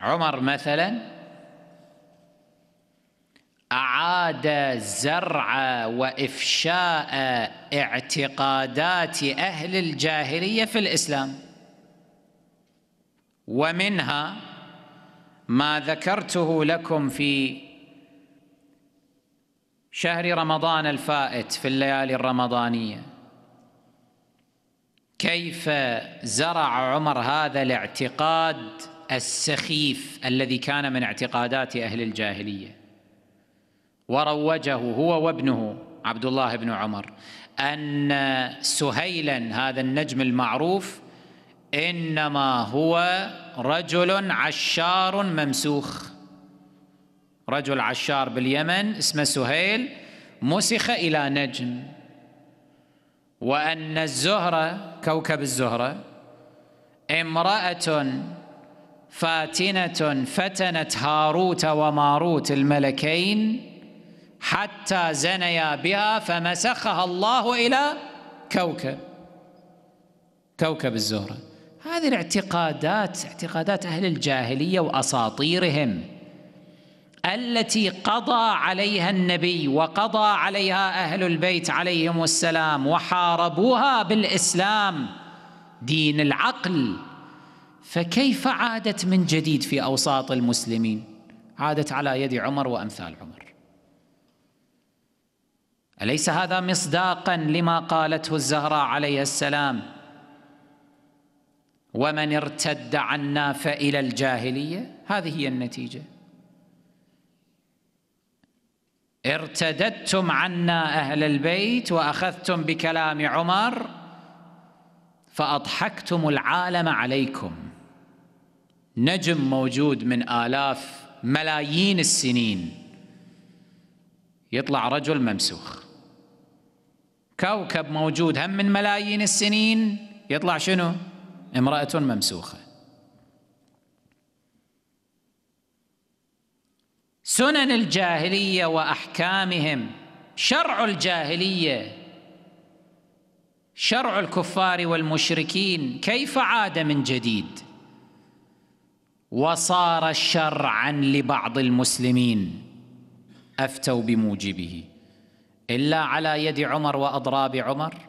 عمر مثلا أعاد زرع وإفشاء اعتقادات أهل الجاهلية في الإسلام ومنها ما ذكرته لكم في شهر رمضان الفائت في الليالي الرمضانية كيف زرع عمر هذا الاعتقاد السخيف الذي كان من اعتقادات اهل الجاهليه وروجه هو وابنه عبد الله بن عمر ان سهيلا هذا النجم المعروف انما هو رجل عشار ممسوخ رجل عشار باليمن اسمه سهيل مسخ الى نجم وان الزهره كوكب الزهره امراه فاتنة فتنت هاروت وماروت الملكين حتى زنيا بها فمسخها الله إلى كوكب كوكب الزهرة هذه الاعتقادات اعتقادات أهل الجاهلية وأساطيرهم التي قضى عليها النبي وقضى عليها أهل البيت عليهم السلام وحاربوها بالإسلام دين العقل فكيف عادت من جديد في اوساط المسلمين عادت على يد عمر وامثال عمر اليس هذا مصداقا لما قالته الزهراء عليه السلام ومن ارتد عنا فالى الجاهليه هذه هي النتيجه ارتددتم عنا اهل البيت واخذتم بكلام عمر فاضحكتم العالم عليكم نجم موجود من آلاف ملايين السنين يطلع رجل ممسوخ كوكب موجود هم من ملايين السنين يطلع شنو امرأة ممسوخة سنن الجاهلية وأحكامهم شرع الجاهلية شرع الكفار والمشركين كيف عاد من جديد وصار شرعا لبعض المسلمين افتوا بموجبه الا على يد عمر واضراب عمر